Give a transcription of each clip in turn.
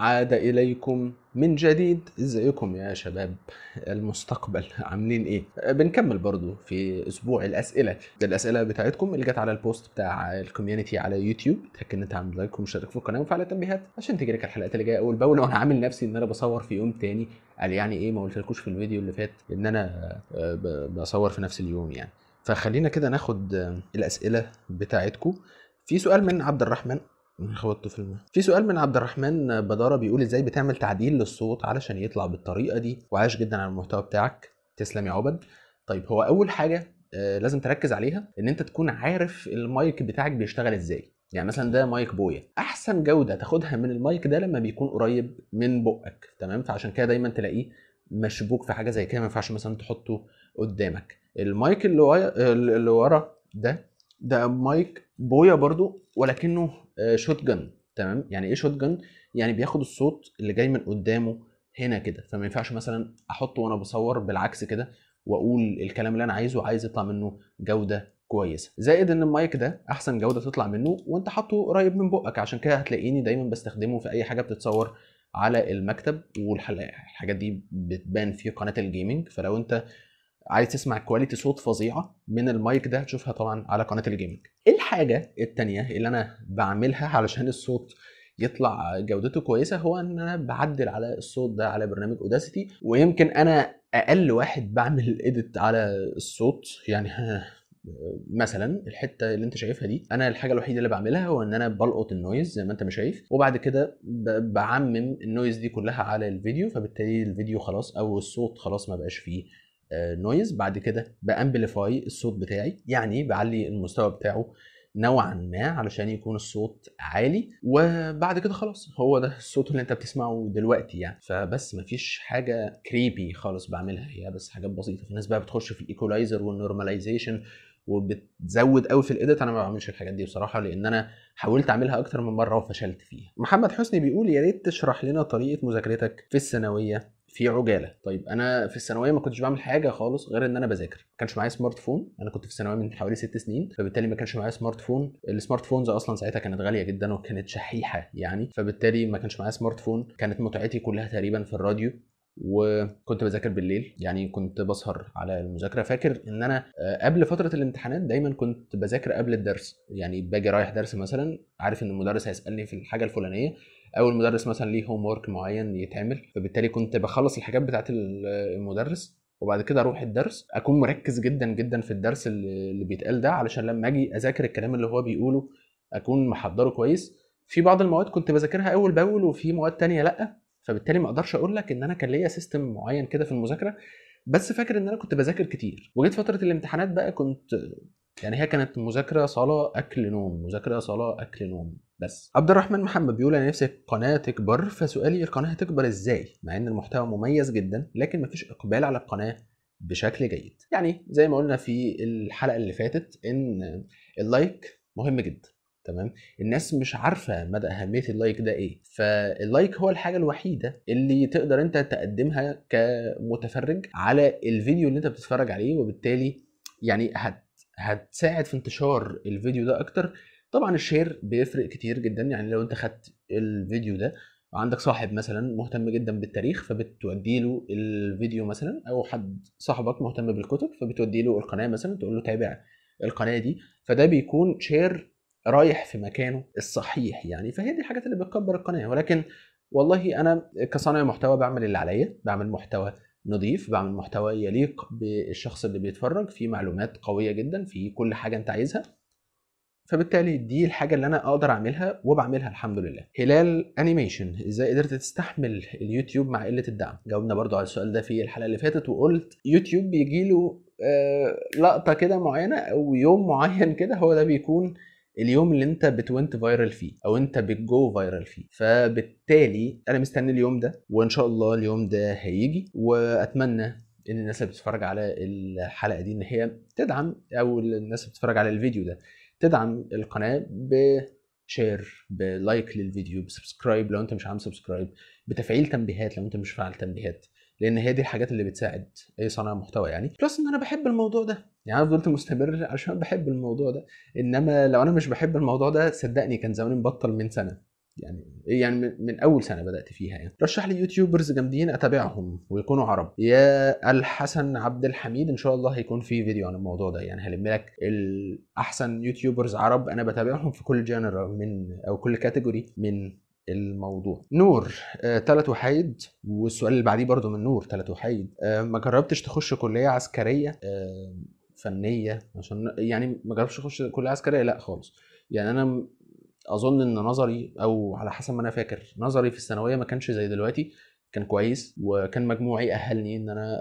عاد إليكم من جديد ازيكم يا شباب المستقبل عاملين ايه بنكمل برضو في اسبوع الاسئله الاسئله بتاعتكم اللي جت على البوست بتاع الكوميونتي على يوتيوب اتاكد ان انت عامل لايك ومشترك في القناه وفعل التنبيهات عشان تجيلك الحلقات اللي جايه اول باول وانا عامل نفسي ان انا بصور في يوم تاني قال يعني ايه ما قلتلكوش في الفيديو اللي فات ان انا آه، بصور في نفس اليوم يعني فخلينا كده ناخد آه، الاسئله بتاعتكم في سؤال من عبد الرحمن خبطت في الماء في سؤال من عبد الرحمن بداره بيقول ازاي بتعمل تعديل للصوت علشان يطلع بالطريقه دي وعاش جدا على المحتوى بتاعك تسلم يا عبد طيب هو اول حاجه آه، لازم تركز عليها ان انت تكون عارف المايك بتاعك بيشتغل ازاي يعني مثلا ده مايك بويا احسن جوده تاخدها من المايك ده لما بيكون قريب من بقك تمام فعشان كده دايما تلاقيه مشبوك في حاجه زي كده ما ينفعش مثلا تحطه قدامك المايك اللي ورا آه، اللي ورا ده ده مايك بويا برضو ولكنه شوت جن تمام يعني ايه شوت جن يعني بياخد الصوت اللي جاي من قدامه هنا كده فما ينفعش مثلا احطه وانا بصور بالعكس كده واقول الكلام اللي انا عايزه عايز يطلع منه جوده كويسه زائد ان المايك ده احسن جوده تطلع منه وانت حاطه قريب من بقك عشان كده هتلاقيني دايما بستخدمه في اي حاجه بتتصور على المكتب والحاجات دي بتبان في قناه الجيمنج فلو انت عايز تسمع كواليتي صوت فظيعه من المايك ده هتشوفها طبعا على قناه الجيمنج إيه الحاجه الثانيه اللي انا بعملها علشان الصوت يطلع جودته كويسه هو ان انا بعدل على الصوت ده على برنامج اوداسيتي ويمكن انا اقل واحد بعمل اديت على الصوت يعني مثلا الحته اللي انت شايفها دي انا الحاجه الوحيده اللي بعملها هو ان انا بلقط النويز زي ما انت ما شايف وبعد كده بعمم النويز دي كلها على الفيديو فبالتالي الفيديو خلاص او الصوت خلاص ما بقاش فيه نويز آه، بعد كده بامبليفاي الصوت بتاعي يعني بعلي المستوى بتاعه نوعا ما علشان يكون الصوت عالي وبعد كده خلاص هو ده الصوت اللي انت بتسمعه دلوقتي يعني فبس مفيش حاجه كريبي خالص بعملها هي بس حاجات بسيطه في ناس بقى بتخش في الايكولايزر والنورماليزيشن وبتزود قوي في الايديت انا ما بعملش الحاجات دي بصراحه لان انا حاولت اعملها اكتر من مره وفشلت فيها محمد حسني بيقول يا ريت تشرح لنا طريقه مذاكرتك في الثانويه في عجاله طيب انا في الثانويه ما كنتش بعمل حاجه خالص غير ان انا بذاكر ما كانش معايا سمارت فون انا كنت في الثانويه من حوالي ست سنين فبالتالي ما كانش معايا سمارت فون السمارت فونز اصلا ساعتها كانت غاليه جدا وكانت شحيحه يعني فبالتالي ما كانش معايا سمارت فون كانت متعتي كلها تقريبا في الراديو وكنت بذاكر بالليل يعني كنت بسهر على المذاكره فاكر ان انا آه، قبل فتره الامتحانات دايما كنت بذاكر قبل الدرس يعني باجي رايح درس مثلا عارف ان المدرس هيسالني في الحاجه الفلانيه او المدرس مثلا ليه هوم ورك معين يتعمل فبالتالي كنت بخلص الحاجات بتاعت المدرس وبعد كده اروح الدرس اكون مركز جدا جدا في الدرس اللي بيتقال ده علشان لما اجي اذاكر الكلام اللي هو بيقوله اكون محضره كويس في بعض المواد كنت بذاكرها اول باول وفي مواد تانية لا فبالتالي ما اقدرش اقول لك ان انا كان ليا سيستم معين كده في المذاكره بس فاكر ان انا كنت بذاكر كتير وجيت فتره الامتحانات بقى كنت يعني هي كانت مذاكره صلاه اكل نوم مذاكره صلاه اكل نوم بس عبد الرحمن محمد بيقول انا نفسي القناه تكبر فسؤالي القناه هتكبر ازاي مع ان المحتوى مميز جدا لكن مفيش اقبال على القناه بشكل جيد يعني زي ما قلنا في الحلقه اللي فاتت ان اللايك مهم جدا تمام الناس مش عارفه مدى اهميه اللايك ده ايه فاللايك هو الحاجه الوحيده اللي تقدر انت تقدمها كمتفرج على الفيديو اللي انت بتتفرج عليه وبالتالي يعني هت هتساعد في انتشار الفيديو ده اكتر طبعا الشير بيفرق كتير جدا يعني لو انت خدت الفيديو ده عندك صاحب مثلا مهتم جدا بالتاريخ فبتودي له الفيديو مثلا او حد صاحبك مهتم بالكتب فبتودي له القناه مثلا تقول له تابع القناه دي فده بيكون شير رايح في مكانه الصحيح يعني فهي دي الحاجات اللي بتكبر القناه ولكن والله انا كصانع محتوى بعمل اللي عليا بعمل محتوى نضيف بعمل محتوى يليق بالشخص اللي بيتفرج فيه معلومات قويه جدا فيه كل حاجه انت عايزها فبالتالي دي الحاجه اللي انا اقدر اعملها وبعملها الحمد لله هلال انيميشن ازاي قدرت تستحمل اليوتيوب مع قله الدعم جاوبنا برضو على السؤال ده في الحلقه اللي فاتت وقلت يوتيوب بيجي له آه، لقطه كده معينه او يوم معين كده هو ده بيكون اليوم اللي انت بتونت فايرال فيه او انت بتجو فايرال فيه فبالتالي انا مستني اليوم ده وان شاء الله اليوم ده هيجي واتمنى ان الناس اللي بتتفرج على الحلقه دي ان هي تدعم او الناس اللي بتتفرج على الفيديو ده تدعم القناه بشير بلايك للفيديو بسبسكرايب لو انت مش عامل سبسكرايب بتفعيل تنبيهات لو انت مش فعل تنبيهات لان هي دي الحاجات اللي بتساعد اي صانع محتوى يعني بلس ان انا بحب الموضوع ده يعني انا فضلت مستمر عشان بحب الموضوع ده انما لو انا مش بحب الموضوع ده صدقني كان زماني مبطل من سنه يعني إيه، يعني من اول سنه بدات فيها يعني رشح لي يوتيوبرز جامدين اتابعهم ويكونوا عرب يا الحسن عبد الحميد ان شاء الله هيكون في فيديو عن الموضوع ده يعني هلم لك احسن يوتيوبرز عرب انا بتابعهم في كل جانر من او كل كاتيجوري من الموضوع نور آه، تلات وحيد والسؤال اللي بعديه برضو من نور تلات وحيد آه، ما جربتش تخش كليه عسكريه آه، فنيه عشان يعني ما جربش اخش كليه عسكريه لا خالص يعني انا اظن ان نظري او على حسب ما انا فاكر نظري في الثانويه ما كانش زي دلوقتي كان كويس وكان مجموعي اهلني ان انا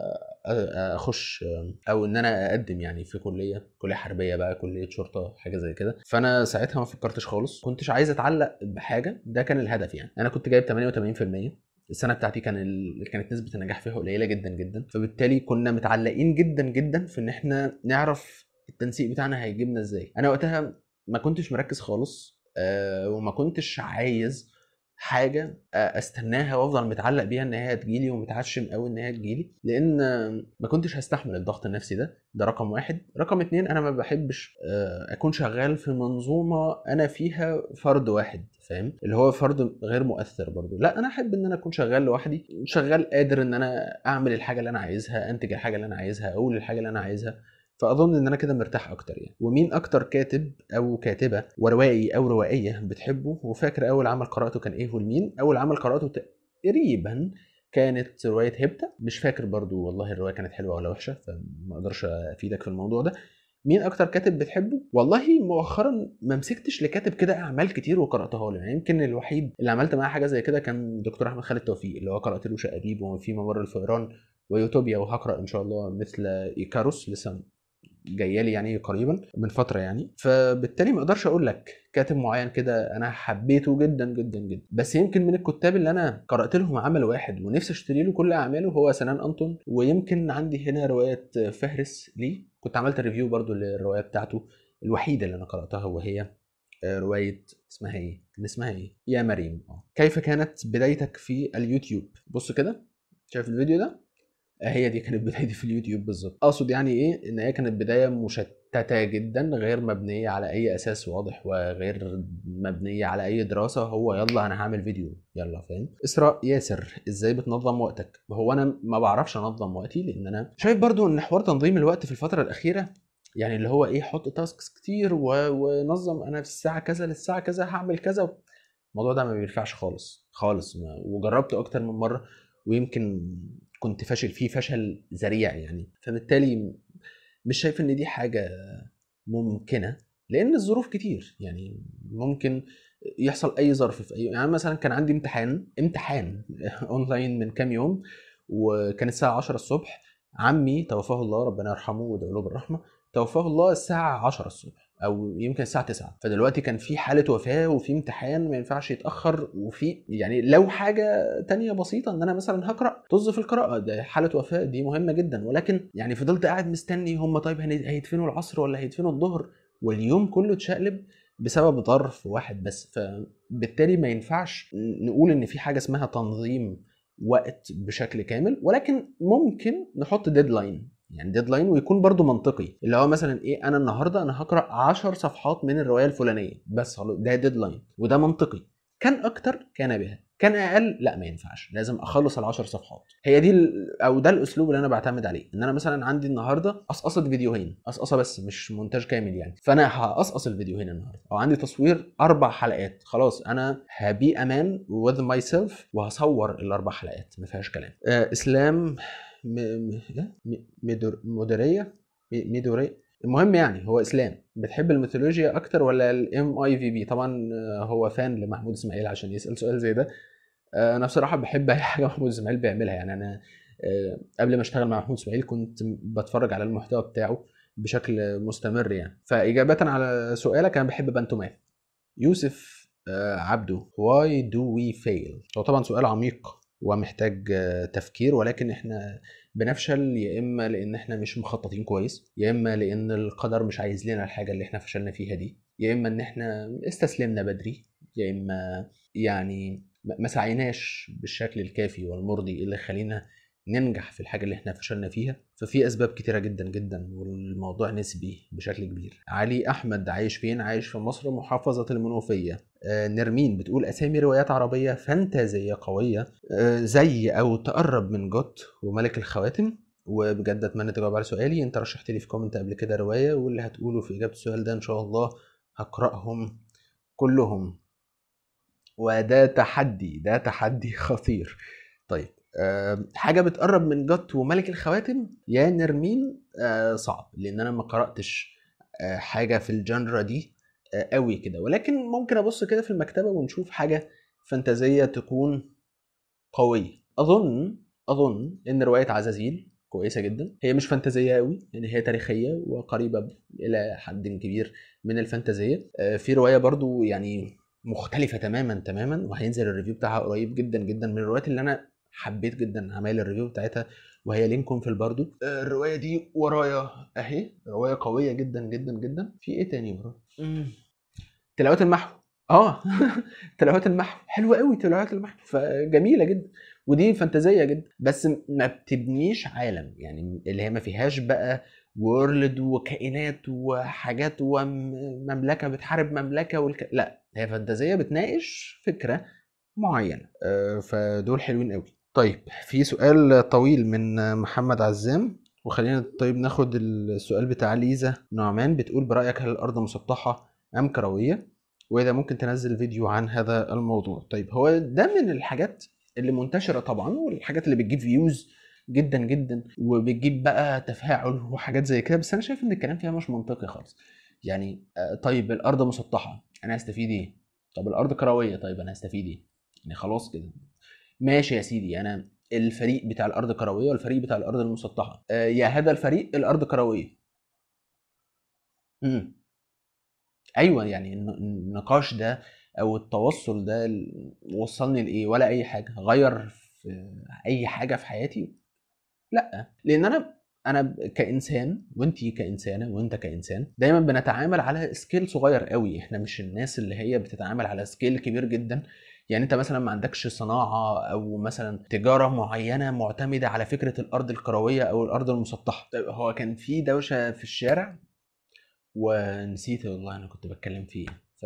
اخش او ان انا اقدم يعني في كليه كليه حربيه بقى كليه شرطه حاجه زي كده فانا ساعتها ما فكرتش خالص كنتش عايز اتعلق بحاجه ده كان الهدف يعني انا كنت جايب 88% السنه بتاعتي كان ال... كانت نسبه النجاح فيها قليله جدا جدا فبالتالي كنا متعلقين جدا جدا في ان احنا نعرف التنسيق بتاعنا هيجيبنا ازاي انا وقتها ما كنتش مركز خالص آه، وما كنتش عايز حاجه آه، استناها وافضل متعلق بيها ان هي تجيلي ومتعشم قوي ان هي تجيلي لان ما كنتش هستحمل الضغط النفسي ده ده رقم واحد رقم اتنين انا ما بحبش آه، اكون شغال في منظومه انا فيها فرد واحد فاهم اللي هو فرد غير مؤثر برضو لا انا احب ان انا اكون شغال لوحدي شغال قادر ان انا اعمل الحاجه اللي انا عايزها انتج الحاجه اللي انا عايزها اقول الحاجه اللي انا عايزها فاظن ان انا كده مرتاح اكتر يعني ومين اكتر كاتب او كاتبه وروائي او روائيه بتحبه وفاكر اول عمل قراته كان ايه ولمين اول عمل قراته تقريبا كانت روايه هبته مش فاكر برضو والله الروايه كانت حلوه ولا وحشه فما اقدرش افيدك في الموضوع ده مين اكتر كاتب بتحبه والله مؤخرا ما مسكتش لكاتب كده اعمال كتير وقراتها له يعني يمكن الوحيد اللي عملت معاه حاجه زي كده كان دكتور احمد خالد توفيق اللي هو قرات له شقاديب وفي ممر الفئران ويوتوبيا وهقرا ان شاء الله مثل ايكاروس لسه جايه لي يعني قريبا من فتره يعني فبالتالي ما اقدرش اقول لك كاتب معين كده انا حبيته جدا جدا جدا بس يمكن من الكتاب اللي انا قرات لهم عمل واحد ونفسي اشتري له كل اعماله هو سنان انطون ويمكن عندي هنا روايه فهرس ليه كنت عملت ريفيو برضو للروايه بتاعته الوحيده اللي انا قراتها وهي آه، روايه اسمها ايه؟ كان اسمها ايه؟ يا مريم آه. كيف كانت بدايتك في اليوتيوب؟ بص كده شايف الفيديو ده؟ هي دي كانت بدايتي في اليوتيوب بالظبط اقصد يعني ايه ان هي كانت بدايه مشتته جدا غير مبنيه على اي اساس واضح وغير مبنيه على اي دراسه هو يلا انا هعمل فيديو يلا فاهم اسراء ياسر ازاي بتنظم وقتك هو انا ما بعرفش انظم وقتي لان انا شايف برضو ان حوار تنظيم الوقت في الفتره الاخيره يعني اللي هو ايه حط تاسكس كتير ونظم انا في الساعه كذا للساعه كذا هعمل كذا الموضوع ده ما بينفعش خالص خالص ما وجربته اكتر من مره ويمكن كنت فاشل فيه فشل ذريع يعني فبالتالي مش شايف ان دي حاجه ممكنه لان الظروف كتير يعني ممكن يحصل اي ظرف في اي يعني مثلا كان عندي امتحان امتحان اونلاين من كام يوم وكان الساعه 10 الصبح عمي توفاه الله ربنا يرحمه ويدعو له بالرحمه توفاه الله الساعه 10 الصبح او يمكن الساعه 9 فدلوقتي كان في حاله وفاه وفي امتحان ما ينفعش يتاخر وفي يعني لو حاجه تانية بسيطه ان انا مثلا هقرا طز في القراءه ده حاله وفاه دي مهمه جدا ولكن يعني فضلت قاعد مستني هم طيب هيدفنوا العصر ولا هيدفنوا الظهر واليوم كله اتشقلب بسبب ظرف واحد بس فبالتالي ما ينفعش نقول ان في حاجه اسمها تنظيم وقت بشكل كامل ولكن ممكن نحط ديدلاين يعني ديدلاين ويكون برضو منطقي اللي هو مثلا ايه انا النهارده انا هقرا 10 صفحات من الروايه الفلانيه بس ده ديدلاين وده منطقي كان اكتر كان بها كان اقل لا ما ينفعش لازم اخلص ال10 صفحات هي دي او ده الاسلوب اللي انا بعتمد عليه ان انا مثلا عندي النهارده قصقصه فيديوهين قصقصه بس مش مونتاج كامل يعني فانا هقصقص الفيديوهين النهارده او عندي تصوير اربع حلقات خلاص انا هبي امان وذ ماي سيلف وهصور الاربع حلقات ما فيهاش كلام آه اسلام م... م... لا إيه؟ م... مدريه م... المهم يعني هو اسلام بتحب الميثولوجيا اكتر ولا الام اي في بي طبعا آه، هو فان لمحمود اسماعيل عشان يسال سؤال زي ده آه، انا بصراحه بحب اي حاجه محمود اسماعيل بيعملها يعني انا آه، قبل ما اشتغل مع محمود اسماعيل كنت بتفرج على المحتوى بتاعه بشكل مستمر يعني فاجابه على سؤالك انا بحب بانتومات يوسف عبده why do we fail هو طبعا سؤال عميق ومحتاج تفكير ولكن احنا بنفشل يا اما لان احنا مش مخططين كويس يا اما لان القدر مش عايز لنا الحاجه اللي احنا فشلنا فيها دي يا اما ان احنا استسلمنا بدري يا اما يعني ما سعيناش بالشكل الكافي والمرضي اللي خلينا ننجح في الحاجه اللي احنا فشلنا فيها ففي اسباب كتيره جدا جدا والموضوع نسبي بشكل كبير علي احمد عايش فين عايش في مصر محافظه المنوفيه آه نرمين بتقول اسامي روايات عربيه فانتازيه قويه آه زي او تقرب من جوت وملك الخواتم وبجد اتمنى تجاوب على سؤالي انت رشحت لي في كومنت قبل كده روايه واللي هتقوله في اجابه السؤال ده ان شاء الله هقراهم كلهم وده تحدي ده تحدي خطير طيب آه، حاجه بتقرب من جت وملك الخواتم يا نرمين آه، صعب لان انا ما قراتش آه، حاجه في الجنرا دي قوي كده ولكن ممكن ابص كده في المكتبه ونشوف حاجه فانتازيه تكون قويه اظن اظن ان روايه عزازيل كويسه جدا هي مش فانتازيه قوي يعني هي تاريخيه وقريبه الى حد كبير من الفانتازيه في روايه برضو يعني مختلفه تماما تماما وهينزل الريفيو بتاعها قريب جدا جدا من الروايات اللي انا حبيت جدا عمايل الريفيو بتاعتها وهي في برضو آه، الروايه دي ورايا اهي روايه قويه جدا جدا جدا في ايه تاني ورا تلاوات المحو اه تلاوات المحو حلوه قوي تلاوات المحو فجميله جدا ودي فانتازيه جدا بس ما بتبنيش عالم يعني اللي هي ما فيهاش بقى وورلد وكائنات وحاجات ومملكه بتحارب مملكه والك... لا هي فانتازيه بتناقش فكره معينه آه، فدول حلوين قوي طيب في سؤال طويل من محمد عزام وخلينا طيب ناخد السؤال بتاع ليزا نعمان بتقول برأيك هل الأرض مسطحة أم كروية؟ وإذا ممكن تنزل فيديو عن هذا الموضوع طيب هو ده من الحاجات اللي منتشرة طبعا والحاجات اللي بتجيب فيوز جدا جدا وبتجيب بقى تفاعل وحاجات زي كده بس أنا شايف إن الكلام فيها مش منطقي خالص يعني آه، طيب الأرض مسطحة أنا هستفيد إيه؟ طب الأرض كروية طيب أنا هستفيد إيه؟ يعني خلاص كده ماشي يا سيدي انا الفريق بتاع الارض الكرويه والفريق بتاع الارض المسطحه آه يا هذا الفريق الارض كرويه امم ايوه يعني النقاش ده او التوصل ده وصلني لايه ولا اي حاجه غير في اي حاجه في حياتي لا لان انا انا كانسان وانت كانسانه وانت كانسان دايما بنتعامل على سكيل صغير قوي احنا مش الناس اللي هي بتتعامل على سكيل كبير جدا يعني انت مثلا ما عندكش صناعه او مثلا تجاره معينه معتمده على فكره الارض الكرويه او الارض المسطحه طيب هو كان في دوشه في الشارع ونسيت والله انا كنت بتكلم فيه ف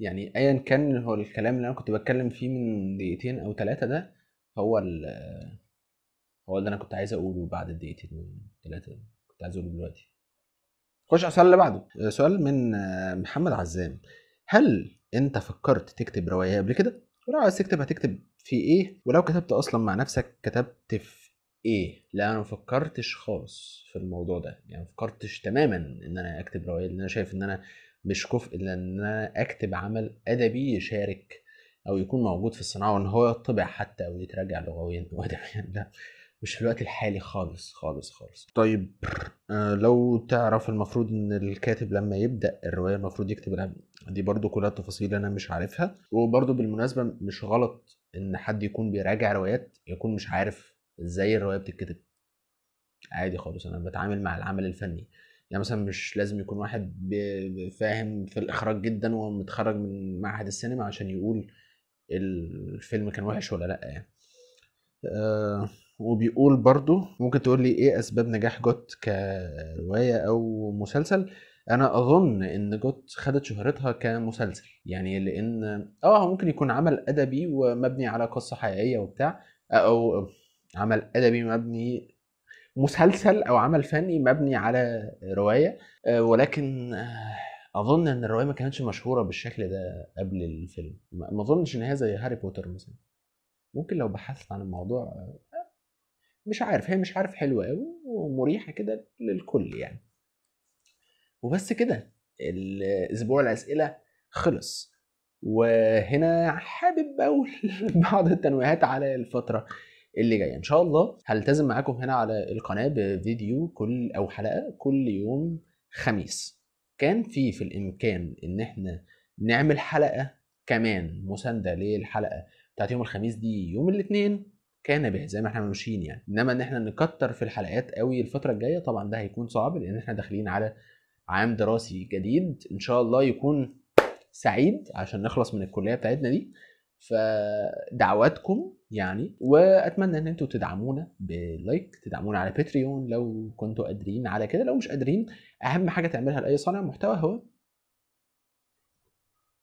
يعني ايا كان هو الكلام اللي انا كنت بتكلم فيه من دقيقتين او ثلاثه ده هو ال هو اللي انا كنت عايز اقوله بعد الدقيقتين ثلاثه كنت عايز اقوله دلوقتي خش على السؤال اللي بعده سؤال من محمد عزام هل انت فكرت تكتب روايه قبل كده ولو عايز تكتب هتكتب في ايه ولو كتبت اصلا مع نفسك كتبت في ايه لا انا ما فكرتش خالص في الموضوع ده يعني ما فكرتش تماما ان انا اكتب روايه لان انا شايف ان انا مش كفء الا ان انا اكتب عمل ادبي يشارك او يكون موجود في الصناعه وان هو يطبع حتى او يتراجع لغويا وادبيا لا مش في الوقت الحالي خالص خالص خالص طيب آه، لو تعرف المفروض ان الكاتب لما يبدا الروايه المفروض يكتب الهم دي برضو كلها تفاصيل انا مش عارفها وبرضو بالمناسبه مش غلط ان حد يكون بيراجع روايات يكون مش عارف ازاي الروايه بتتكتب عادي خالص انا بتعامل مع العمل الفني يعني مثلا مش لازم يكون واحد فاهم في الاخراج جدا ومتخرج من معهد السينما عشان يقول الفيلم كان وحش ولا لا يعني أه وبيقول برضو ممكن تقول لي ايه اسباب نجاح جوت كروايه او مسلسل انا اظن ان جوت خدت شهرتها كمسلسل يعني لان اه ممكن يكون عمل ادبي ومبني على قصه حقيقيه وبتاع او عمل ادبي مبني مسلسل او عمل فني مبني على روايه ولكن اظن ان الروايه ما كانتش مشهوره بالشكل ده قبل الفيلم ما اظنش ان هي زي هاري بوتر مثلا ممكن لو بحثت عن الموضوع مش عارف هي مش عارف حلوه قوي ومريحه كده للكل يعني وبس كده الاسبوع الاسئله خلص وهنا حابب اقول بعض التنويهات على الفتره اللي جايه ان شاء الله هلتزم معاكم هنا على القناه بفيديو كل او حلقه كل يوم خميس كان في في الامكان ان احنا نعمل حلقه كمان مسانده للحلقه بتاعت يوم الخميس دي يوم الاثنين كان به زي ما احنا ماشيين يعني انما ان احنا نكتر في الحلقات قوي الفتره الجايه طبعا ده هيكون صعب لان احنا داخلين على عام دراسي جديد ان شاء الله يكون سعيد عشان نخلص من الكليه بتاعتنا دي فدعواتكم يعني واتمنى ان انتوا تدعمونا بلايك تدعمونا على باتريون لو كنتوا قادرين على كده لو مش قادرين اهم حاجه تعملها لاي صانع محتوى هو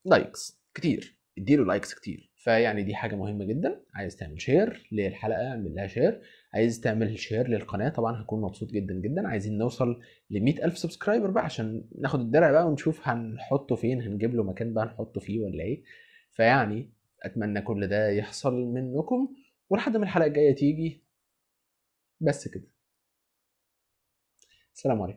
لايكس كتير اديله لايكس كتير فيعني دي حاجه مهمه جدا عايز تعمل شير للحلقه اعمل لها شير عايز تعمل شير للقناه طبعا هكون مبسوط جدا جدا عايزين نوصل ل ألف سبسكرايبر بقى عشان ناخد الدرع بقى ونشوف هنحطه فين هنجيب له مكان بقى نحطه فيه ولا ايه فيعني اتمنى كل ده يحصل منكم ولحد ما الحلقه الجايه تيجي بس كده السلام عليكم